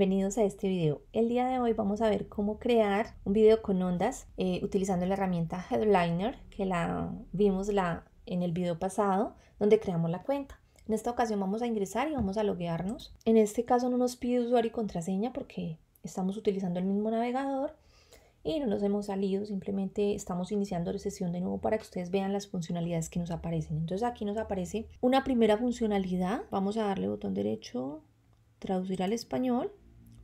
bienvenidos a este video. El día de hoy vamos a ver cómo crear un video con ondas eh, utilizando la herramienta Headliner que la vimos la, en el video pasado donde creamos la cuenta. En esta ocasión vamos a ingresar y vamos a loguearnos. En este caso no nos pide usuario y contraseña porque estamos utilizando el mismo navegador y no nos hemos salido, simplemente estamos iniciando la sesión de nuevo para que ustedes vean las funcionalidades que nos aparecen. Entonces aquí nos aparece una primera funcionalidad, vamos a darle botón derecho, traducir al español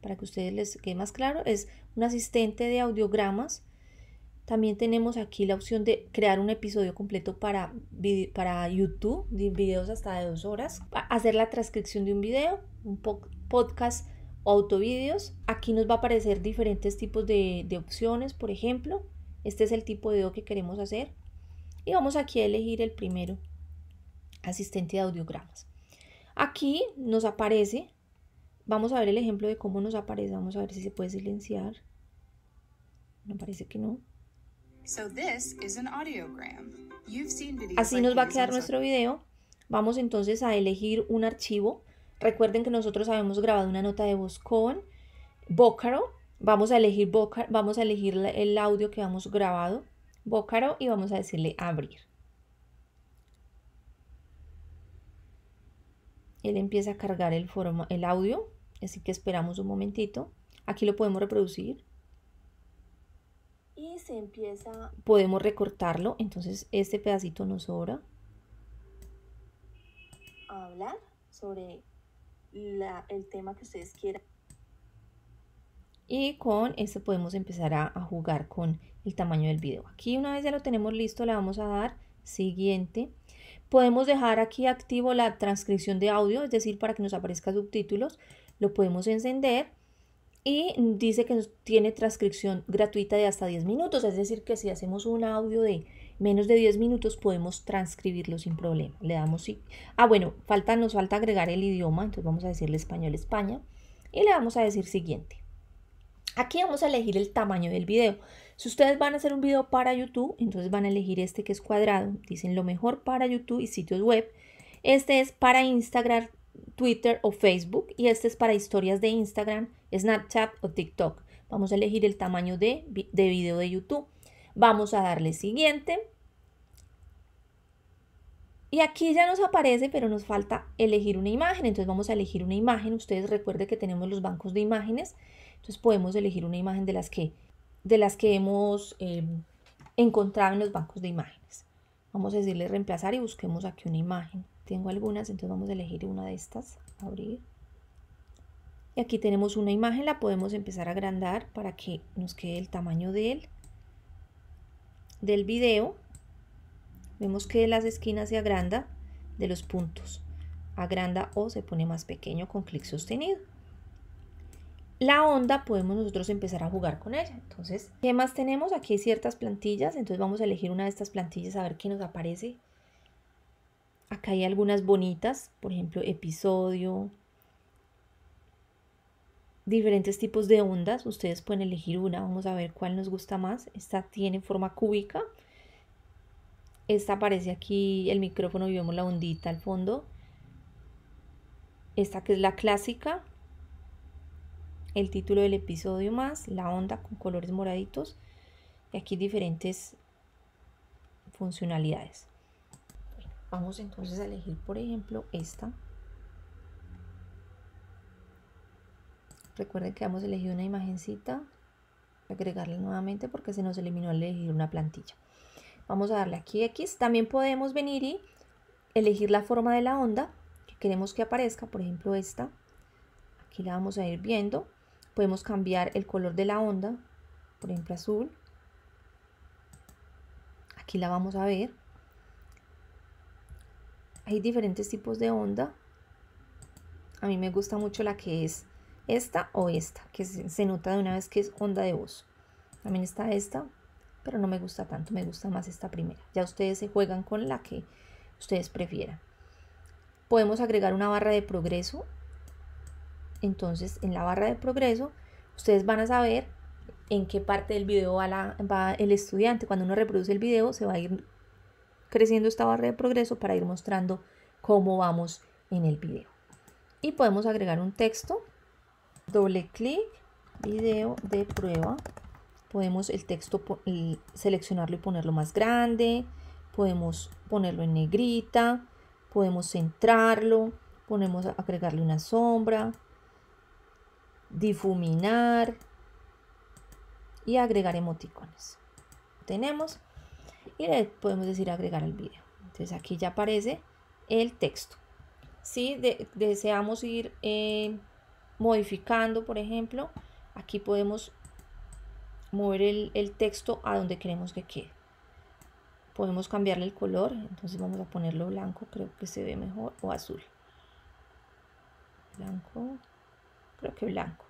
para que ustedes les quede más claro, es un asistente de audiogramas. También tenemos aquí la opción de crear un episodio completo para, para YouTube, de videos hasta de dos horas, hacer la transcripción de un video, un podcast o autovideos. Aquí nos va a aparecer diferentes tipos de, de opciones, por ejemplo. Este es el tipo de video que queremos hacer. Y vamos aquí a elegir el primero, asistente de audiogramas. Aquí nos aparece Vamos a ver el ejemplo de cómo nos aparece. Vamos a ver si se puede silenciar. No parece que no. Así nos va a quedar nuestro video. Vamos entonces a elegir un archivo. Recuerden que nosotros habíamos grabado una nota de voz con Bócaro. Vamos a elegir, Bócaro, vamos a elegir el audio que hemos grabado, Bócaro, y vamos a decirle abrir. Él empieza a cargar el audio. Así que esperamos un momentito. Aquí lo podemos reproducir. Y se empieza... Podemos recortarlo, entonces este pedacito nos sobra. hablar sobre el tema que ustedes quieran. Y con este podemos empezar a, a jugar con el tamaño del video. Aquí una vez ya lo tenemos listo, le vamos a dar siguiente. Podemos dejar aquí activo la transcripción de audio, es decir, para que nos aparezca subtítulos. Lo podemos encender y dice que tiene transcripción gratuita de hasta 10 minutos, es decir, que si hacemos un audio de menos de 10 minutos podemos transcribirlo sin problema. Le damos sí. Ah, bueno, falta, nos falta agregar el idioma, entonces vamos a decirle español España y le vamos a decir siguiente. Aquí vamos a elegir el tamaño del video. Si ustedes van a hacer un video para YouTube, entonces van a elegir este que es cuadrado. Dicen lo mejor para YouTube y sitios web. Este es para Instagram, Twitter o Facebook y este es para historias de Instagram, Snapchat o TikTok. Vamos a elegir el tamaño de, de video de YouTube. Vamos a darle siguiente. Y aquí ya nos aparece, pero nos falta elegir una imagen. Entonces vamos a elegir una imagen. Ustedes recuerden que tenemos los bancos de imágenes. Entonces podemos elegir una imagen de las que, de las que hemos eh, encontrado en los bancos de imágenes. Vamos a decirle reemplazar y busquemos aquí una imagen. Tengo algunas, entonces vamos a elegir una de estas, abrir. Y aquí tenemos una imagen, la podemos empezar a agrandar para que nos quede el tamaño del, del video. Vemos que las esquinas se agranda de los puntos. Agranda o se pone más pequeño con clic sostenido. La onda podemos nosotros empezar a jugar con ella. Entonces, ¿qué más tenemos? Aquí hay ciertas plantillas, entonces vamos a elegir una de estas plantillas a ver qué nos aparece. Acá hay algunas bonitas, por ejemplo, episodio, diferentes tipos de ondas. Ustedes pueden elegir una, vamos a ver cuál nos gusta más. Esta tiene forma cúbica. Esta aparece aquí el micrófono y vemos la ondita al fondo. Esta que es la clásica. El título del episodio más, la onda con colores moraditos. Y aquí diferentes funcionalidades. Vamos entonces a elegir, por ejemplo, esta. Recuerden que hemos elegido una imagencita. Agregarla nuevamente porque se nos eliminó al elegir una plantilla. Vamos a darle aquí X. También podemos venir y elegir la forma de la onda que queremos que aparezca. Por ejemplo, esta. Aquí la vamos a ir viendo. Podemos cambiar el color de la onda. Por ejemplo, azul. Aquí la vamos a ver hay diferentes tipos de onda. A mí me gusta mucho la que es esta o esta, que se nota de una vez que es onda de voz. También está esta, pero no me gusta tanto, me gusta más esta primera. Ya ustedes se juegan con la que ustedes prefieran. Podemos agregar una barra de progreso. Entonces, en la barra de progreso, ustedes van a saber en qué parte del video va, el estudiante. Cuando uno reproduce el video, se va a ir creciendo esta barra de progreso para ir mostrando cómo vamos en el video. Y podemos agregar un texto, doble clic, video de prueba. Podemos el texto seleccionarlo y ponerlo más grande, podemos ponerlo en negrita, podemos centrarlo, podemos agregarle una sombra, difuminar y agregar emoticones. Tenemos y le podemos decir agregar al video. Entonces aquí ya aparece el texto. Si deseamos ir eh, modificando, por ejemplo, aquí podemos mover el, el texto a donde queremos que quede. Podemos cambiarle el color, entonces vamos a ponerlo blanco, creo que se ve mejor, o azul. Blanco, creo que blanco.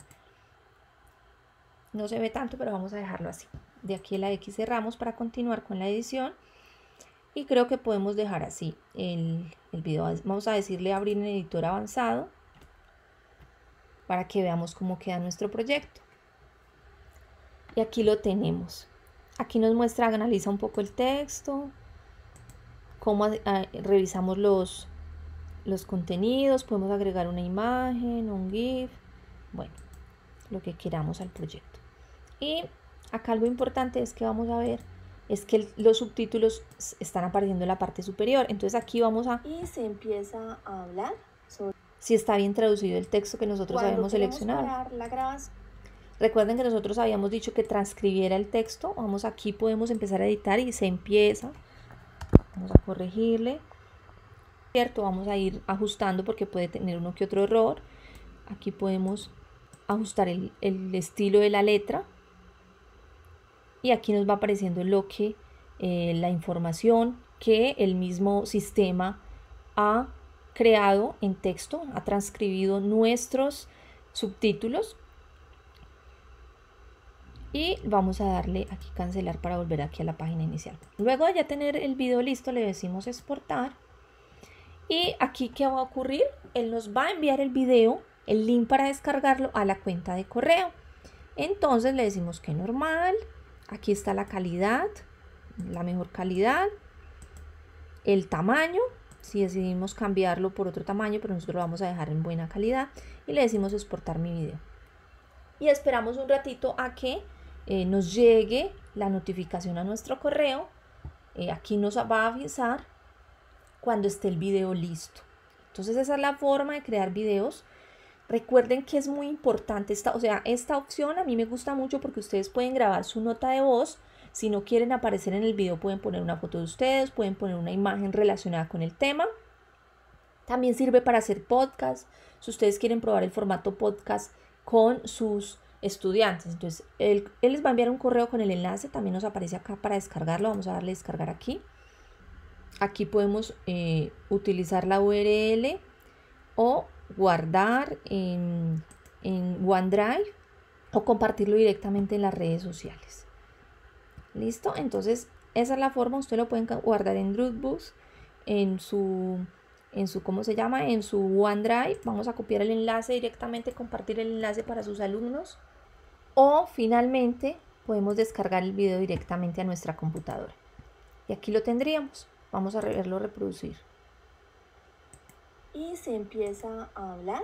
No se ve tanto, pero vamos a dejarlo así de aquí la X cerramos para continuar con la edición y creo que podemos dejar así el, el video. Vamos a decirle abrir en editor avanzado para que veamos cómo queda nuestro proyecto. Y aquí lo tenemos. Aquí nos muestra, analiza un poco el texto, cómo ah, revisamos los, los contenidos, podemos agregar una imagen, un GIF, bueno, lo que queramos al proyecto. Y Acá algo importante es que vamos a ver es que los subtítulos están apareciendo en la parte superior. Entonces aquí vamos a... Y se empieza a hablar Si está bien traducido el texto que nosotros Cuando habíamos seleccionado. Recuerden que nosotros habíamos dicho que transcribiera el texto. Vamos aquí, podemos empezar a editar y se empieza. Vamos a corregirle. ¿Cierto? Vamos a ir ajustando porque puede tener uno que otro error. Aquí podemos ajustar el estilo de la letra y aquí nos va apareciendo lo que, eh, la información que el mismo sistema ha creado en texto, ha transcribido nuestros subtítulos y vamos a darle aquí cancelar para volver aquí a la página inicial. Luego de ya tener el video listo le decimos exportar y aquí qué va a ocurrir, él nos va a enviar el video, el link para descargarlo a la cuenta de correo. Entonces le decimos que normal, Aquí está la calidad, la mejor calidad, el tamaño, si decidimos cambiarlo por otro tamaño, pero nosotros lo vamos a dejar en buena calidad y le decimos exportar mi video. Y esperamos un ratito a que eh, nos llegue la notificación a nuestro correo. Eh, aquí nos va a avisar cuando esté el video listo. Entonces esa es la forma de crear videos Recuerden que es muy importante esta, o sea, esta opción a mí me gusta mucho porque ustedes pueden grabar su nota de voz. Si no quieren aparecer en el video, pueden poner una foto de ustedes, pueden poner una imagen relacionada con el tema. También sirve para hacer podcast. Si ustedes quieren probar el formato podcast con sus estudiantes, entonces él, les va a enviar un correo con el enlace. También nos aparece acá para descargarlo. Vamos a darle descargar aquí. Aquí podemos eh, utilizar la URL o guardar en, OneDrive o compartirlo directamente en las redes sociales. ¿Listo? Entonces, esa es la forma, usted lo puede guardar en Dropbox, en su, en su, ¿cómo se llama? En su OneDrive. Vamos a copiar el enlace directamente, compartir el enlace para sus alumnos. O finalmente, podemos descargar el video directamente a nuestra computadora. Y aquí lo tendríamos. Vamos a verlo reproducir y se empieza a hablar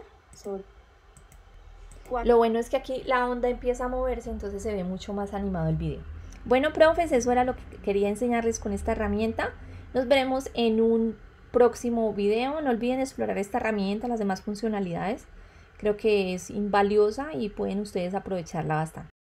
Lo bueno es que aquí la onda empieza a moverse, entonces se ve mucho más animado el video. Bueno, profes, eso era lo que quería enseñarles con esta herramienta. Nos veremos en un próximo video. No olviden explorar esta herramienta, las demás funcionalidades. Creo que es invaliosa y pueden ustedes aprovecharla bastante.